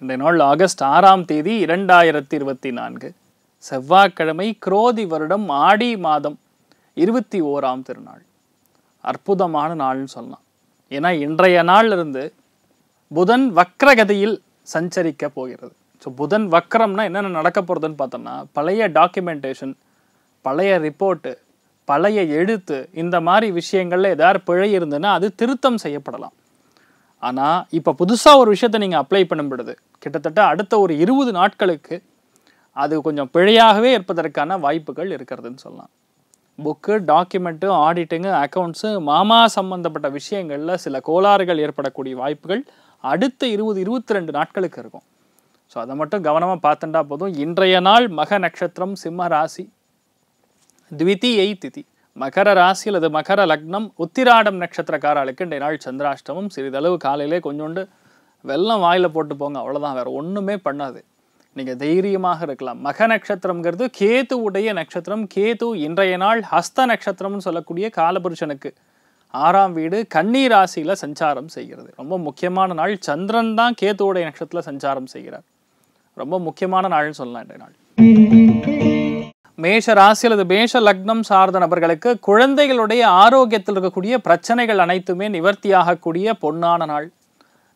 இன்றைய நாள் ஆகஸ்ட் ஆறாம் தேதி இரண்டாயிரத்தி இருபத்தி நான்கு செவ்வாய்க்கிழமை குரோதி வருடம் ஆடி மாதம் இருபத்தி ஓராம் திருநாள் அற்புதமான நாள்னு சொல்லலாம் ஏன்னா இன்றைய நாளிலிருந்து புதன் வக்ரகதியில் சஞ்சரிக்க போகிறது ஸோ புதன் வக்ரம்னா என்னென்ன நடக்க போகிறதுன்னு பார்த்தோம்னா பழைய டாக்குமெண்டேஷன் பழைய ரிப்போர்ட்டு பழைய எழுத்து இந்த மாதிரி விஷயங்களில் ஏதாவது பிழை இருந்ததுன்னா அது திருத்தம் செய்யப்படலாம் ஆனால் இப்போ புதுசாக ஒரு விஷயத்தை நீங்கள் அப்ளை பண்ணப்படுது கிட்டத்தட்ட அடுத்த ஒரு இருபது நாட்களுக்கு அது கொஞ்சம் பிழையாகவே இருப்பதற்கான வாய்ப்புகள் இருக்கிறதுன்னு சொல்லலாம் புக்கு டாக்குமெண்ட்டு ஆடிட்டுங்கு அக்கௌண்ட்ஸு மாமா சம்மந்தப்பட்ட விஷயங்களில் சில கோளாறுகள் ஏற்படக்கூடிய வாய்ப்புகள் அடுத்த இருபது இருபத்தி ரெண்டு நாட்களுக்கு இருக்கும் ஸோ அதை மட்டும் கவனமாக பார்த்துட்டா போதும் இன்றைய நாள் மக நட்சத்திரம் சிம்ம ராசி த்விதியை திதி மகர ராசி அல்லது மகர லக்னம் உத்திராடம் நட்சத்திரக்காரர்களுக்கு இன்றைய நாள் சந்திராஷ்டமம் சிறிதளவு காலையிலே கொஞ்சோண்டு வெள்ளம் வாயில் போட்டு போங்க அவ்வளோதான் வேறு ஒன்றுமே பண்ணாது நீங்கள் தைரியமாக இருக்கலாம் மக நட்சத்திரம்ங்கிறது கேது உடைய நட்சத்திரம் கேது இன்றைய நாள் ஹஸ்த நட்சத்திரம்னு சொல்லக்கூடிய காலபுருஷனுக்கு ஆறாம் வீடு கன்னி ராசியில் சஞ்சாரம் செய்கிறது ரொம்ப முக்கியமான நாள் சந்திரன் தான் கேத்துவுடைய நட்சத்திரத்தில் சஞ்சாரம் செய்கிறார் ரொம்ப முக்கியமான நாள்னு சொல்லலாம் இன்றைய நாள் மேஷ ராசி அல்லது மேஷ லக்னம் சார்ந்த நபர்களுக்கு குழந்தைகளுடைய ஆரோக்கியத்தில் இருக்கக்கூடிய பிரச்சனைகள் அனைத்துமே நிவர்த்தியாகக்கூடிய பொன்னான நாள்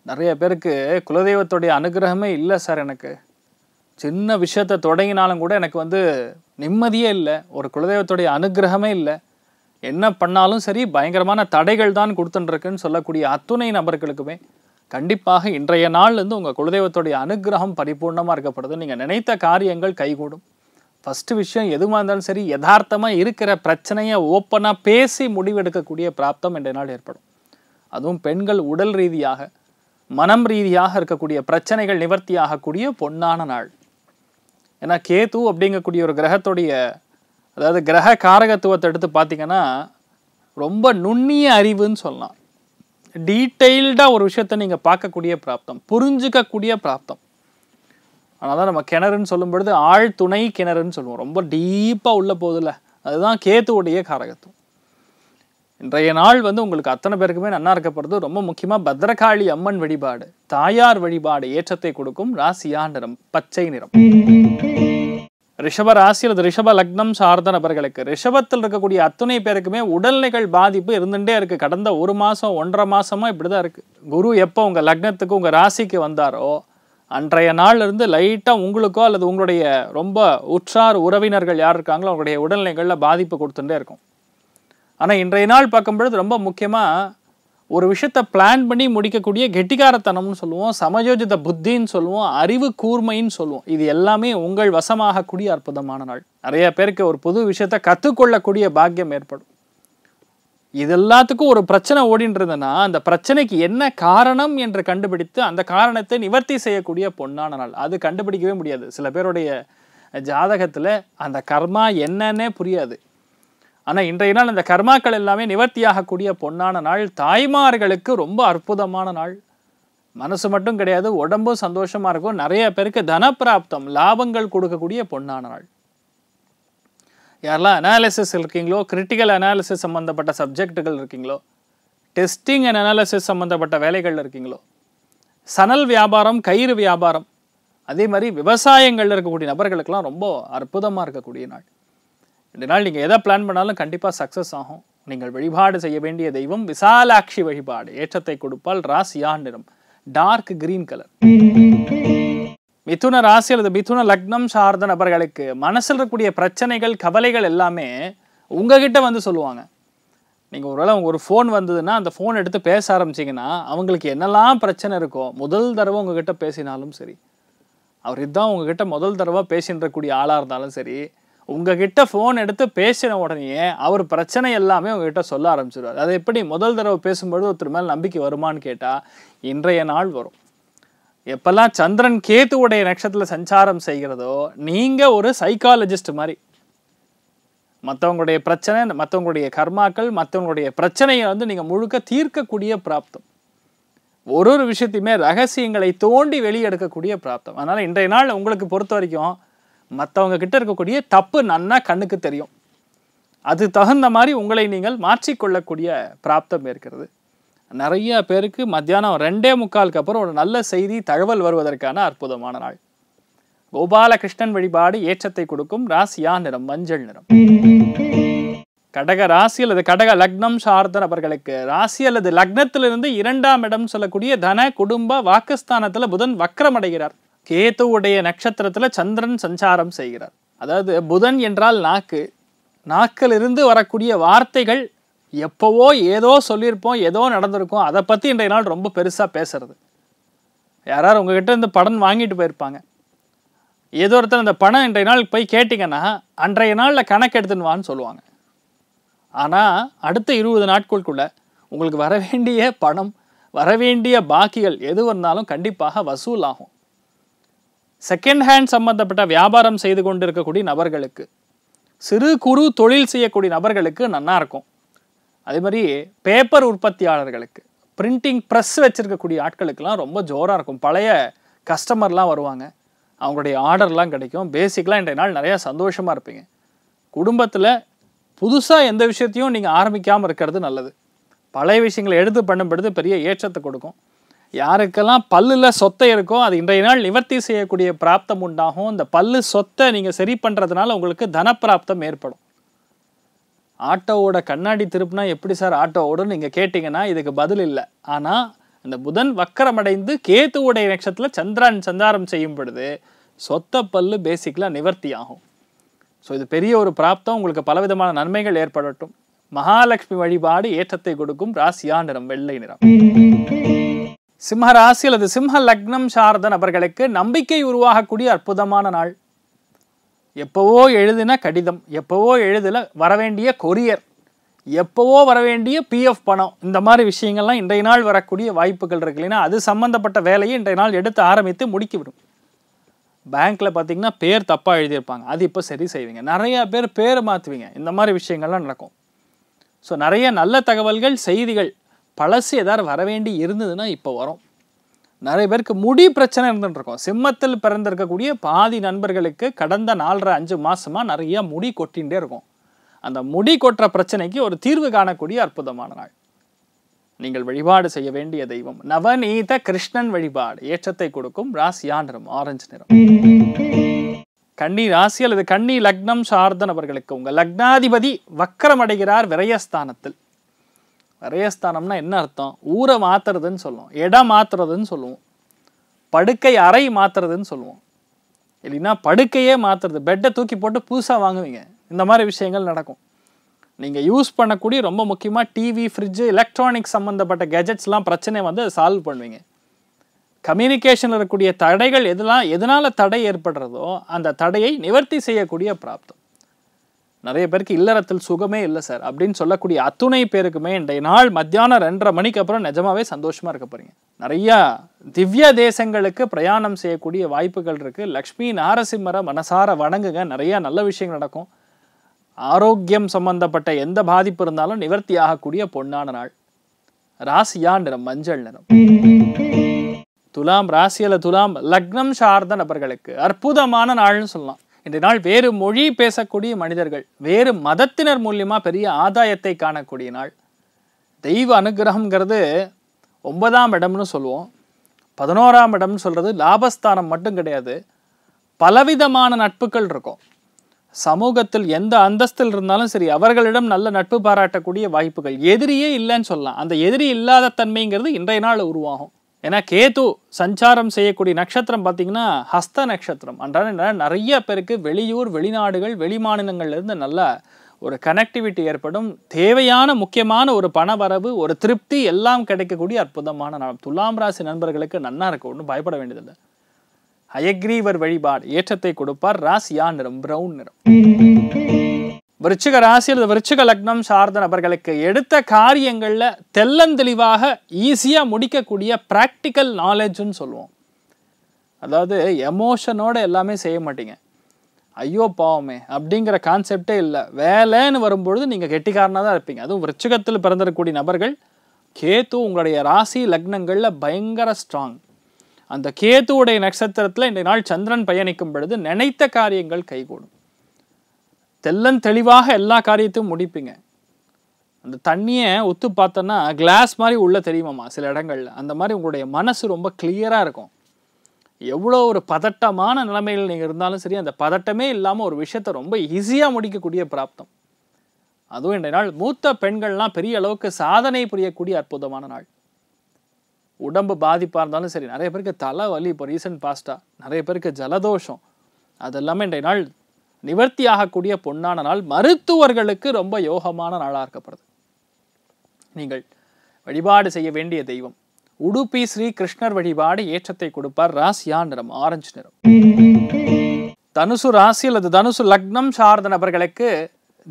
நிறைய பேருக்கு குலதெய்வத்துடைய அனுகிரகமே இல்லை சார் எனக்கு சின்ன விஷயத்தை தொடங்கினாலும் கூட எனக்கு வந்து நிம்மதியே இல்லை ஒரு குலதெய்வத்துடைய அனுகிரகமே இல்லை என்ன பண்ணாலும் சரி பயங்கரமான தடைகள் தான் கொடுத்துட்டுருக்குன்னு சொல்லக்கூடிய அத்துணை நபர்களுக்குமே கண்டிப்பாக இன்றைய நாள்லேருந்து உங்கள் குலதெய்வத்துடைய அனுகிரகம் பரிபூர்ணமாக இருக்கப்படுது நீங்கள் நினைத்த காரியங்கள் கைகூடும் ஃபஸ்ட்டு விஷயம் எதுவாக இருந்தாலும் சரி யதார்த்தமாக இருக்கிற பிரச்சனையை ஓப்பனாக பேசி முடிவெடுக்கக்கூடிய பிராப்தம் என்ற நாள் ஏற்படும் அதுவும் பெண்கள் உடல் ரீதியாக மனம் ரீதியாக இருக்கக்கூடிய பிரச்சனைகள் நிவர்த்தி ஆகக்கூடிய பொன்னான நாள் ஏன்னா கேது அப்படிங்கக்கூடிய ஒரு கிரகத்துடைய அதாவது கிரக காரகத்துவத்தை எடுத்து பார்த்திங்கன்னா ரொம்ப நுண்ணிய அறிவுன்னு சொல்லலாம் டீட்டெயில்டாக ஒரு விஷயத்தை நீங்கள் பார்க்கக்கூடிய பிராப்தம் புரிஞ்சுக்கக்கூடிய பிராப்தம் ஆனால் தான் நம்ம கிணறுன்னு சொல்லும் பொழுது ஆழ்துணை கிணறுன்னு சொல்லுவோம் ரொம்ப டீப்பாக உள்ள போதில் அதுதான் கேத்துவுடைய காரகத்துவம் இன்றைய நாள் வந்து உங்களுக்கு அத்தனை பேருக்குமே நல்லா இருக்கப்படுறது ரொம்ப முக்கியமாக பத்ரகாளி அம்மன் வழிபாடு தாயார் வழிபாடு ஏற்றத்தை கொடுக்கும் ராசியா நிறம் பச்சை நிறம் ரிஷப ராசி அல்லது ரிஷப லக்னம் சார்ந்த நபர்களுக்கு ரிஷபத்தில் இருக்கக்கூடிய அத்துணை பேருக்குமே உடல்நிலைகள் பாதிப்பு இருந்துகிட்டே இருக்குது கடந்த ஒரு மாதம் ஒன்றரை மாதமாக இப்படி தான் இருக்குது குரு எப்போ உங்கள் லக்னத்துக்கு உங்கள் ராசிக்கு வந்தாரோ அன்றைய நாள்லேருந்து லைட்டாக உங்களுக்கோ அல்லது உங்களுடைய ரொம்ப உற்றார் உறவினர்கள் யார் இருக்காங்களோ அவங்களுடைய உடல்நிலைகளில் பாதிப்பு கொடுத்துட்டே இருக்கும் ஆனால் இன்றைய நாள் பார்க்கும்பொழுது ரொம்ப முக்கியமாக ஒரு விஷயத்தை பிளான் பண்ணி முடிக்கக்கூடிய கெட்டிகாரத்தனம்னு சொல்லுவோம் சமயோஜித புத்தின்னு சொல்லுவோம் அறிவு கூர்மைன்னு சொல்லுவோம் இது எல்லாமே உங்கள் வசமாகக்கூடிய அற்புதமான நாள் நிறைய பேருக்கு ஒரு புது விஷயத்தை கற்றுக்கொள்ளக்கூடிய பாக்கியம் ஏற்படும் இது எல்லாத்துக்கும் ஒரு பிரச்சனை ஓடின்றதுன்னா அந்த பிரச்சனைக்கு என்ன காரணம் என்று கண்டுபிடித்து அந்த காரணத்தை நிவர்த்தி செய்யக்கூடிய பொண்ணான நாள் அது கண்டுபிடிக்கவே முடியாது சில பேருடைய ஜாதகத்தில் அந்த கர்மா என்னன்னே புரியாது ஆனால் இன்றைய நாள் அந்த கர்மாக்கள் எல்லாமே நிவர்த்தியாகக்கூடிய பொண்ணான நாள் தாய்மார்களுக்கு ரொம்ப அற்புதமான நாள் மனசு மட்டும் கிடையாது உடம்பும் சந்தோஷமாக இருக்கும் நிறைய பேருக்கு தனப்பிராப்தம் லாபங்கள் கொடுக்கக்கூடிய பொண்ணான நாள் யாரெல்லாம் அனாலிசிஸ் இருக்கீங்களோ கிரிட்டிக்கல் அனாலிசிஸ் சம்மந்தப்பட்ட சப்ஜெக்டுகள் இருக்கீங்களோ டெஸ்டிங் அண்ட் அனாலிசிஸ் சம்மந்தப்பட்ட வேலைகள் இருக்கீங்களோ சணல் வியாபாரம் கயிறு வியாபாரம் அதே மாதிரி விவசாயங்களில் இருக்கக்கூடிய நபர்களுக்கெல்லாம் ரொம்ப அற்புதமாக இருக்கக்கூடிய நாள் இந்த நாள் நீங்கள் எதை பிளான் பண்ணாலும் கண்டிப்பாக சக்ஸஸ் ஆகும் நீங்கள் வழிபாடு செய்ய வேண்டிய தெய்வம் விசாலாட்சி வழிபாடு ஏற்றத்தை கொடுப்பால் ராசியா நிறம் டார்க் கிரீன் கலர் மிதுன ராசி அல்லது மிதுன லக்னம் சார்ந்த நபர்களுக்கு மனசில் இருக்கக்கூடிய பிரச்சனைகள் கவலைகள் எல்லாமே உங்ககிட்ட வந்து சொல்லுவாங்க நீங்கள் ஒருவேளை ஒரு ஃபோன் வந்ததுன்னா அந்த ஃபோன் எடுத்து பேச ஆரம்பிச்சிங்கன்னா அவங்களுக்கு என்னெல்லாம் பிரச்சனை இருக்கோ முதல் தடவை உங்ககிட்ட பேசினாலும் சரி அவர் இதுதான் உங்ககிட்ட முதல் தடவை பேசின்றக்கூடிய ஆளாக இருந்தாலும் சரி உங்ககிட்ட ஃபோன் எடுத்து பேசின உடனே அவர் பிரச்சனை எல்லாமே உங்ககிட்ட சொல்ல ஆரம்பிச்சிடுவார் அதை எப்படி முதல் தடவை பேசும்பொழுது ஒருத்தர் மேல் நம்பிக்கை வருமானு கேட்டால் இன்றைய நாள் வரும் எப்பெல்லாம் சந்திரன் கேத்து உடைய நட்சத்திரத்தில் சஞ்சாரம் செய்கிறதோ நீங்கள் ஒரு சைக்காலஜிஸ்ட் மாதிரி மற்றவங்களுடைய பிரச்சனை மற்றவங்களுடைய கர்மாக்கள் மற்றவங்களுடைய பிரச்சனையை வந்து நீங்கள் முழுக்க தீர்க்கக்கூடிய பிராப்தம் ஒரு ஒரு விஷயத்தையுமே ரகசியங்களை தோண்டி வெளியெடுக்கக்கூடிய பிராப்தம் அதனால் இன்றைய நாள் உங்களுக்கு பொறுத்த வரைக்கும் மற்றவங்க கிட்ட இருக்கக்கூடிய தப்பு நன்னா கண்ணுக்கு தெரியும் அது தகுந்த மாதிரி உங்களை நீங்கள் மாற்றிக்கொள்ளக்கூடிய பிராப்தம் இருக்கிறது நிறைய பேருக்கு மத்தியானம் ரெண்டே முக்காலுக்கு அப்புறம் ஒரு நல்ல செய்தி தகவல் வருவதற்கான அற்புதமான நாள் கோபாலகிருஷ்ணன் வழிபாடு ஏற்றத்தை கொடுக்கும் ராசியா நிறம் மஞ்சள் நிறம் கடக ராசி அல்லது கடக லக்னம் சார்ந்த நபர்களுக்கு ராசி அல்லது லக்னத்திலிருந்து இரண்டாம் இடம் சொல்லக்கூடிய தன குடும்ப வாக்குஸ்தானத்துல புதன் வக்கரமடைகிறார் கேத்துவுடைய நட்சத்திரத்துல சந்திரன் சஞ்சாரம் செய்கிறார் அதாவது புதன் என்றால் நாக்கு நாக்கிலிருந்து வரக்கூடிய வார்த்தைகள் எப்போவோ ஏதோ சொல்லியிருப்போம் ஏதோ நடந்திருக்கும் அதை பற்றி இன்றைய நாள் ரொம்ப பெருசாக பேசுறது யாராவது உங்ககிட்ட இந்த படம் வாங்கிட்டு போயிருப்பாங்க ஏதோ ஒருத்தர் அந்த பணம் இன்றைய நாள் போய் கேட்டிங்கன்னா அன்றைய நாளில் கணக்கு எடுத்துன்னு சொல்லுவாங்க ஆனால் அடுத்த இருபது நாட்களுக்குள்ளே உங்களுக்கு வர வேண்டிய பணம் வர வேண்டிய பாக்கிகள் எது வந்தாலும் கண்டிப்பாக வசூல் ஆகும் செகண்ட் ஹேண்ட் சம்மந்தப்பட்ட வியாபாரம் செய்து கொண்டிருக்கக்கூடிய நபர்களுக்கு சிறு குறு தொழில் செய்யக்கூடிய நபர்களுக்கு நல்லாயிருக்கும் இருக்கும் அதே மாதிரி பேப்பர் உற்பத்தியாளர்களுக்கு பிரிண்டிங் ப்ரெஸ் வச்சுருக்கக்கூடிய ஆட்களுக்கெல்லாம் ரொம்ப ஜோராக இருக்கும் பழைய கஸ்டமர்லாம் வருவாங்க அவங்களுடைய ஆர்டர்லாம் கிடைக்கும் பேசிக்கெலாம் இன்றைய நாள் நிறையா சந்தோஷமாக இருப்பீங்க குடும்பத்தில் புதுசாக எந்த விஷயத்தையும் நீங்கள் ஆரம்பிக்காமல் இருக்கிறது நல்லது பழைய விஷயங்களை எடுத்து பண்ணும்படுது பெரிய ஏற்றத்தை கொடுக்கும் யாருக்கெல்லாம் பல்லில் சொத்தை இருக்கோ அது இன்றைய நாள் நிவர்த்தி செய்யக்கூடிய பிராப்தம் உண்டாகும் இந்த பல்லு சொத்தை நீங்கள் சரி பண்ணுறதுனால உங்களுக்கு தனப்பிராப்தம் ஏற்படும் ஆட்டோவோட கண்ணாடி திருப்புனா எப்படி சார் ஆட்டோவோடன்னு நீங்கள் கேட்டிங்கன்னா இதுக்கு பதில் இல்லை ஆனால் அந்த புதன் வக்கரமடைந்து உடைய நட்சத்திரத்தில் சந்திரன் சஞ்சாரம் செய்யும் பொழுது சொத்த பல்லு பேசிக்கலாக நிவர்த்தி ஆகும் ஸோ இது பெரிய ஒரு பிராப்தம் உங்களுக்கு பலவிதமான நன்மைகள் ஏற்படட்டும் மகாலட்சுமி வழிபாடு ஏற்றத்தை கொடுக்கும் ராசியா நிறம் வெள்ளை நிறம் சிம்ம ராசி அல்லது சிம்ம லக்னம் சார்ந்த நபர்களுக்கு நம்பிக்கை உருவாகக்கூடிய அற்புதமான நாள் எப்போவோ எழுதுன கடிதம் எப்போவோ எழுதுல வரவேண்டிய கொரியர் எப்போவோ வரவேண்டிய பிஎஃப் பணம் இந்த மாதிரி விஷயங்கள்லாம் இன்றைய நாள் வரக்கூடிய வாய்ப்புகள் இருக்கு இல்லைன்னா அது சம்மந்தப்பட்ட வேலையை இன்றைய நாள் எடுத்து ஆரம்பித்து முடிக்கிவிடும் பேங்க்கில் பார்த்தீங்கன்னா பேர் தப்பாக எழுதியிருப்பாங்க அது இப்போ சரி செய்வீங்க நிறையா பேர் பேர் மாற்றுவீங்க இந்த மாதிரி விஷயங்கள்லாம் நடக்கும் ஸோ நிறைய நல்ல தகவல்கள் செய்திகள் பழசு ஏதாவது வரவேண்டி இருந்ததுன்னா இப்போ வரும் நிறைய பேருக்கு முடி பிரச்சனை இருந்துட்டுருக்கோம் சிம்மத்தில் பிறந்திருக்கக்கூடிய பாதி நண்பர்களுக்கு கடந்த நாலரை அஞ்சு மாதமாக நிறைய முடி கொட்டின்றே இருக்கும் அந்த முடி கொட்டுற பிரச்சனைக்கு ஒரு தீர்வு காணக்கூடிய அற்புதமான நாள் நீங்கள் வழிபாடு செய்ய வேண்டிய தெய்வம் நவநீத கிருஷ்ணன் வழிபாடு ஏற்றத்தை கொடுக்கும் ராசியா நிறம் ஆரஞ்சு நிறம் கண்ணி ராசி அல்லது கண்ணி லக்னம் சார்ந்த நபர்களுக்கு உங்கள் லக்னாதிபதி வக்கரமடைகிறார் விரயஸ்தானத்தில் ரேஸ்தானம்னா என்ன அர்த்தம் ஊரை மாற்றுறதுன்னு சொல்லுவோம் இடம் மாற்றுறதுன்னு சொல்லுவோம் படுக்கை அறை மாற்றுறதுன்னு சொல்லுவோம் இல்லைன்னா படுக்கையே மாற்றுறது பெட்டை தூக்கி போட்டு புதுசாக வாங்குவீங்க இந்த மாதிரி விஷயங்கள் நடக்கும் நீங்கள் யூஸ் பண்ணக்கூடிய ரொம்ப முக்கியமாக டிவி ஃப்ரிட்ஜு எலக்ட்ரானிக் சம்மந்தப்பட்ட கெஜெட்ஸ்லாம் பிரச்சனை வந்து சால்வ் பண்ணுவீங்க கம்யூனிகேஷனில் இருக்கக்கூடிய தடைகள் எதெல்லாம் எதனால் தடை ஏற்படுறதோ அந்த தடையை நிவர்த்தி செய்யக்கூடிய பிராப்தம் நிறைய பேருக்கு இல்லறத்தில் சுகமே இல்லை சார் அப்படின்னு சொல்லக்கூடிய அத்துணை பேருக்குமே இன்றைய நாள் மத்தியானம் ரெண்டரை மணிக்கு அப்புறம் நிஜமாவே சந்தோஷமா இருக்க போறீங்க நிறைய திவ்ய தேசங்களுக்கு பிரயாணம் செய்யக்கூடிய வாய்ப்புகள் இருக்கு லக்ஷ்மி நாரசிம்மர மனசார வணங்குங்க நிறைய நல்ல விஷயங்கள் நடக்கும் ஆரோக்கியம் சம்பந்தப்பட்ட எந்த பாதிப்பு இருந்தாலும் நிவர்த்தி ஆகக்கூடிய பொன்னான நாள் ராசியா நிறம் மஞ்சள் நிறம் துலாம் ராசியில துலாம் லக்னம் சார்ந்த நபர்களுக்கு அற்புதமான நாள்னு சொல்லலாம் இன்றைய நாள் வேறு மொழி பேசக்கூடிய மனிதர்கள் வேறு மதத்தினர் மூலியமாக பெரிய ஆதாயத்தை காணக்கூடிய நாள் தெய்வ அனுகிரகங்கிறது ஒன்பதாம் இடம்னு சொல்லுவோம் பதினோராம் இடம்னு சொல்கிறது லாபஸ்தானம் மட்டும் கிடையாது பலவிதமான நட்புகள் இருக்கும் சமூகத்தில் எந்த அந்தஸ்தில் இருந்தாலும் சரி அவர்களிடம் நல்ல நட்பு பாராட்டக்கூடிய வாய்ப்புகள் எதிரியே இல்லைன்னு சொல்லலாம் அந்த எதிரி இல்லாத தன்மைங்கிறது இன்றைய நாள் உருவாகும் ஏன்னா கேது சஞ்சாரம் செய்யக்கூடிய நட்சத்திரம் பார்த்தீங்கன்னா ஹஸ்த நட்சத்திரம் அன்றாட நிறைய பேருக்கு வெளியூர் வெளிநாடுகள் மாநிலங்கள்லேருந்து நல்ல ஒரு கனெக்டிவிட்டி ஏற்படும் தேவையான முக்கியமான ஒரு பணவரவு ஒரு திருப்தி எல்லாம் கிடைக்கக்கூடிய அற்புதமான துலாம் ராசி நண்பர்களுக்கு நன்னா இருக்கும் ஒன்றும் பயப்பட வேண்டியதில்லை அயக்ரீவர் வழிபாடு ஏற்றத்தை கொடுப்பார் ராசியா நிறம் ப்ரௌன் நிறம் விருச்சிக ராசி விருச்சிக லக்னம் சார்ந்த நபர்களுக்கு எடுத்த காரியங்களில் தெல்லந்தெளிவாக ஈஸியாக முடிக்கக்கூடிய ப்ராக்டிக்கல் நாலேஜுன்னு சொல்லுவோம் அதாவது எமோஷனோட எல்லாமே செய்ய மாட்டீங்க ஐயோ பாவமே அப்படிங்கிற கான்செப்டே இல்லை வேலைன்னு வரும்பொழுது நீங்கள் கெட்டிக்காரனாக தான் இருப்பீங்க அதுவும் விருச்சிகத்தில் பிறந்திருக்கக்கூடிய நபர்கள் கேத்து உங்களுடைய ராசி லக்னங்களில் பயங்கர ஸ்ட்ராங் அந்த கேத்துவுடைய நட்சத்திரத்தில் இன்றைய நாள் சந்திரன் பயணிக்கும் பொழுது நினைத்த காரியங்கள் கைகூடும் தெல்லன் தெளிவாக எல்லா காரியத்தையும் முடிப்பீங்க அந்த தண்ணியை ஒத்து பார்த்தோன்னா கிளாஸ் மாதிரி உள்ளே தெரியுமாம்மா சில இடங்களில் அந்த மாதிரி உங்களுடைய மனசு ரொம்ப கிளியராக இருக்கும் எவ்வளோ ஒரு பதட்டமான நிலைமையில் நீங்கள் இருந்தாலும் சரி அந்த பதட்டமே இல்லாமல் ஒரு விஷயத்தை ரொம்ப ஈஸியாக முடிக்கக்கூடிய பிராப்தம் அதுவும் இன்றைய நாள் மூத்த பெண்கள்லாம் பெரிய அளவுக்கு சாதனை புரியக்கூடிய அற்புதமான நாள் உடம்பு பாதிப்பாக இருந்தாலும் சரி நிறைய பேருக்கு தலை வலி இப்போ ரீசன்ட் பாஸ்ட்டாக நிறைய பேருக்கு ஜலதோஷம் அதெல்லாமே இன்றைய நாள் நிவர்த்தி ஆகக்கூடிய பொன்னான நாள் மருத்துவர்களுக்கு ரொம்ப யோகமான நாளாக இருக்கப்படுது நீங்கள் வழிபாடு செய்ய வேண்டிய தெய்வம் உடுப்பி ஸ்ரீ கிருஷ்ணர் வழிபாடு ஏற்றத்தை கொடுப்பார் ராசியா நிறம் ஆரஞ்சு நிறம் தனுசு ராசி அல்லது தனுசு லக்னம் சார்ந்த நபர்களுக்கு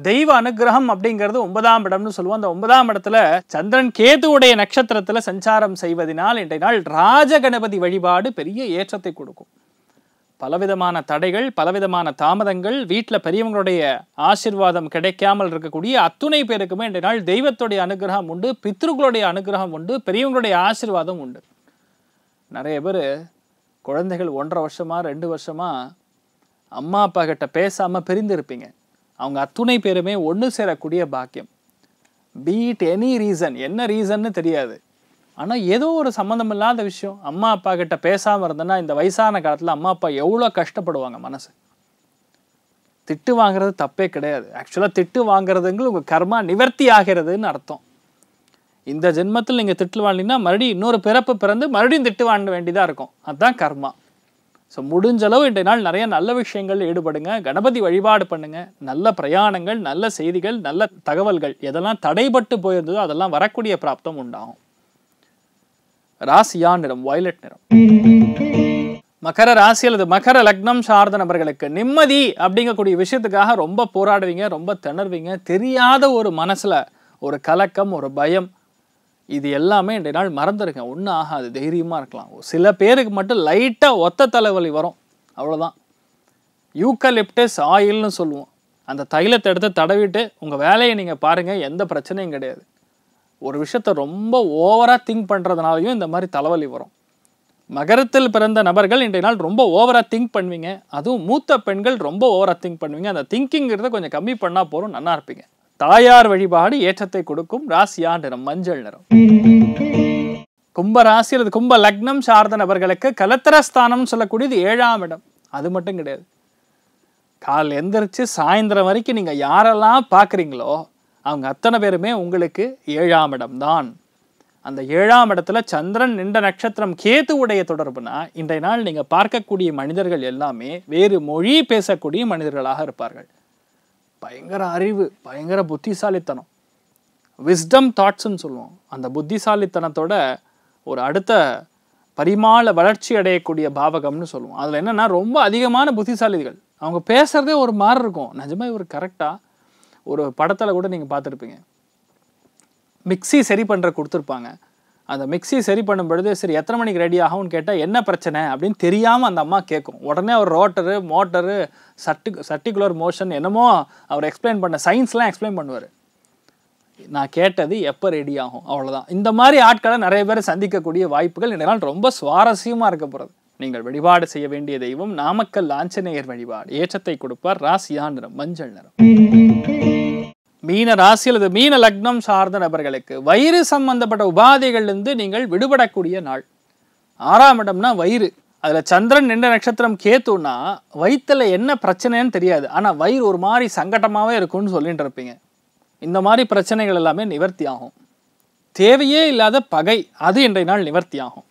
தெய்வ அனுகிரகம் அப்படிங்கிறது ஒன்பதாம் இடம்னு சொல்லுவோம் அந்த ஒன்பதாம் இடத்துல சந்திரன் கேதுவுடைய நட்சத்திரத்துல சஞ்சாரம் செய்வதனால் இன்றைய நாள் ராஜகணபதி வழிபாடு பெரிய ஏற்றத்தை கொடுக்கும் பலவிதமான தடைகள் பலவிதமான தாமதங்கள் வீட்டில் பெரியவங்களுடைய ஆசிர்வாதம் கிடைக்காமல் இருக்கக்கூடிய அத்துணை பேருக்குமே இன்றைய நாள் தெய்வத்துடைய அனுகிரகம் உண்டு பித்ருக்களுடைய அனுகிரகம் உண்டு பெரியவங்களுடைய ஆசிர்வாதம் உண்டு நிறைய பேர் குழந்தைகள் ஒன்றரை வருஷமாக ரெண்டு வருஷமாக அம்மா அப்பா கிட்ட பேசாமல் பிரிந்திருப்பீங்க அவங்க அத்துணை பேருமே ஒன்று சேரக்கூடிய பாக்கியம் பீட் எனி ரீசன் என்ன ரீசன்னு தெரியாது ஆனால் ஏதோ ஒரு சம்மந்தம் இல்லாத விஷயம் அம்மா அப்பா கிட்ட பேசாமல் இருந்தேன்னா இந்த வயசான காலத்தில் அம்மா அப்பா எவ்வளோ கஷ்டப்படுவாங்க மனசு திட்டு வாங்குறது தப்பே கிடையாது ஆக்சுவலாக திட்டு வாங்குறதுங்களும் உங்கள் கர்மா நிவர்த்தி ஆகிறதுன்னு அர்த்தம் இந்த ஜென்மத்தில் நீங்கள் திட்டு வாங்கினீங்கன்னா மறுபடியும் இன்னொரு பிறப்பு பிறந்து மறுபடியும் திட்டு வாங்க வேண்டியதாக இருக்கும் அதுதான் கர்மா ஸோ முடிஞ்சளவு இன்றைய நாள் நிறைய நல்ல விஷயங்கள் ஈடுபடுங்க கணபதி வழிபாடு பண்ணுங்கள் நல்ல பிரயாணங்கள் நல்ல செய்திகள் நல்ல தகவல்கள் எதெல்லாம் தடைபட்டு போயிருந்ததோ அதெல்லாம் வரக்கூடிய பிராப்தம் உண்டாகும் ராசியா நிறம் வயலட் நிறம் மகர ராசி அல்லது மகர லக்னம் சார்ந்த நபர்களுக்கு நிம்மதி அப்படிங்கக்கூடிய விஷயத்துக்காக ரொம்ப போராடுவீங்க ரொம்ப திணறுவீங்க தெரியாத ஒரு மனசில் ஒரு கலக்கம் ஒரு பயம் இது எல்லாமே இன்றைய நாள் மறந்துருங்க ஒன்றும் ஆகாது தைரியமாக இருக்கலாம் சில பேருக்கு மட்டும் லைட்டாக ஒத்த தலைவலி வரும் அவ்வளோதான் யூக்கலிப்டஸ் ஆயில்னு சொல்லுவோம் அந்த தைலத்தை எடுத்து தடவிட்டு உங்கள் வேலையை நீங்கள் பாருங்கள் எந்த பிரச்சனையும் கிடையாது ஒரு விஷயத்த ரொம்ப ஓவராக திங்க் பண்ணுறதுனாலையும் இந்த மாதிரி தலைவலி வரும் மகரத்தில் பிறந்த நபர்கள் இன்றைய நாள் ரொம்ப ஓவராக திங்க் பண்ணுவீங்க அதுவும் மூத்த பெண்கள் ரொம்ப ஓவராக திங்க் பண்ணுவீங்க அந்த திங்கிங்கிறத கொஞ்சம் கம்மி பண்ணால் போகிறோம் நல்லா இருப்பீங்க தாயார் வழிபாடு ஏற்றத்தை கொடுக்கும் ராசியா நிறம் மஞ்சள் நிறம் கும்ப ராசி அல்லது கும்ப லக்னம் சார்ந்த நபர்களுக்கு கலத்திரஸ்தானம் சொல்லக்கூடியது ஏழாம் இடம் அது மட்டும் கிடையாது கால் எந்திரிச்சு சாயந்தரம் வரைக்கும் நீங்கள் யாரெல்லாம் பார்க்குறீங்களோ அவங்க அத்தனை பேருமே உங்களுக்கு ஏழாம் இடம்தான் அந்த ஏழாம் இடத்துல சந்திரன் நின்ற நட்சத்திரம் கேத்து உடைய தொடர்புனா இன்றைய நாள் நீங்கள் பார்க்கக்கூடிய மனிதர்கள் எல்லாமே வேறு மொழி பேசக்கூடிய மனிதர்களாக இருப்பார்கள் பயங்கர அறிவு பயங்கர புத்திசாலித்தனம் விஸ்டம் தாட்ஸ்ன்னு சொல்லுவோம் அந்த புத்திசாலித்தனத்தோட ஒரு அடுத்த பரிமாள வளர்ச்சி அடையக்கூடிய பாவகம்னு சொல்லுவோம் அதில் என்னென்னா ரொம்ப அதிகமான புத்திசாலிகள் அவங்க பேசுகிறதே ஒரு மாதிரி இருக்கும் நிஜமாக இவர் கரெக்டாக ஒரு படத்தில் கூட நீங்கள் பார்த்துருப்பீங்க மிக்சி சரி பண்ணுற கொடுத்துருப்பாங்க அந்த மிக்சி சரி பண்ணும் பொழுது சரி எத்தனை மணிக்கு ரெடி ஆகும்னு கேட்டால் என்ன பிரச்சனை அப்படின்னு தெரியாமல் அந்த அம்மா கேட்கும் உடனே அவர் ரோட்டரு மோட்டரு சர்டி சர்டிகுலர் மோஷன் என்னமோ அவர் எக்ஸ்பிளைன் பண்ண சயின்ஸ்லாம் எக்ஸ்பிளைன் பண்ணுவார் நான் கேட்டது எப்போ ரெடி ஆகும் அவ்வளோதான் இந்த மாதிரி ஆட்களை நிறைய பேர் சந்திக்கக்கூடிய வாய்ப்புகள் இதனால் ரொம்ப சுவாரஸ்யமாக இருக்க போகிறது நீங்கள் வழிபாடு செய்ய வேண்டிய தெய்வம் நாமக்கல் ஆஞ்சநேயர் வழிபாடு ஏற்றத்தை கொடுப்பார் ராசியா நிறம் மஞ்சள் நிறம் மீன ராசி அல்லது மீன லக்னம் சார்ந்த நபர்களுக்கு வயிறு சம்பந்தப்பட்ட உபாதைகள்லேருந்து நீங்கள் விடுபடக்கூடிய நாள் ஆறாம் இடம்னா வயிறு அதில் சந்திரன் நின்ற நட்சத்திரம் கேத்துனா வயிற்றில் என்ன பிரச்சனைன்னு தெரியாது ஆனால் வயிறு ஒரு மாதிரி சங்கடமாகவே இருக்கும்னு சொல்லிட்டு இருப்பீங்க இந்த மாதிரி பிரச்சனைகள் எல்லாமே நிவர்த்தி ஆகும் தேவையே இல்லாத பகை அது இன்றைய நாள் நிவர்த்தி ஆகும்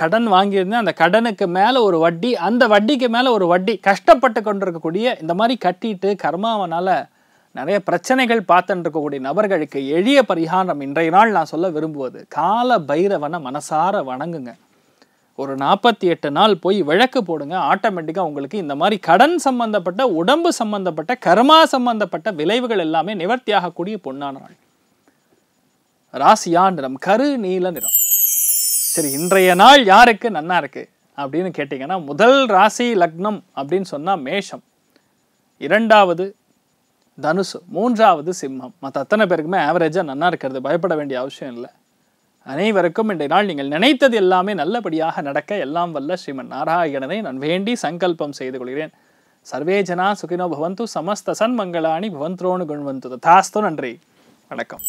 கடன் வாங்கியிருந்தேன் அந்த கடனுக்கு மேலே ஒரு வட்டி அந்த வட்டிக்கு மேலே ஒரு வட்டி கஷ்டப்பட்டு கொண்டிருக்கக்கூடிய இந்த மாதிரி கட்டிட்டு கர்மாவனால் நிறைய பிரச்சனைகள் பார்த்துட்டு இருக்கக்கூடிய நபர்களுக்கு எளிய பரிகாரம் இன்றைய நாள் நான் சொல்ல விரும்புவது கால பைரவனை மனசார வணங்குங்க ஒரு நாற்பத்தி எட்டு நாள் போய் விளக்கு போடுங்க ஆட்டோமேட்டிக்காக உங்களுக்கு இந்த மாதிரி கடன் சம்பந்தப்பட்ட உடம்பு சம்பந்தப்பட்ட கர்மா சம்பந்தப்பட்ட விளைவுகள் எல்லாமே நிவர்த்தியாகக்கூடிய பொண்ணான நாள் ராசியா நிறம் கரு நீல நிறம் சரி இன்றைய நாள் யாருக்கு நன்னா இருக்கு அப்படின்னு கேட்டிங்கன்னா முதல் ராசி லக்னம் அப்படின்னு சொன்னால் மேஷம் இரண்டாவது தனுசு மூன்றாவது சிம்மம் மற்ற அத்தனை பேருக்குமே ஆவரேஜாக நன்னா இருக்கிறது பயப்பட வேண்டிய அவசியம் இல்லை அனைவருக்கும் இன்றைய நாள் நீங்கள் நினைத்தது எல்லாமே நல்லபடியாக நடக்க எல்லாம் வல்ல ஸ்ரீமன் நாராயணனை நான் வேண்டி சங்கல்பம் செய்து கொள்கிறேன் சர்வே ஜனா சுகினோ பவந்து சமஸ்த சன்மங்களாணி பவந்த்ரோனு குண்வந்து ததாஸ்து நன்றி வணக்கம்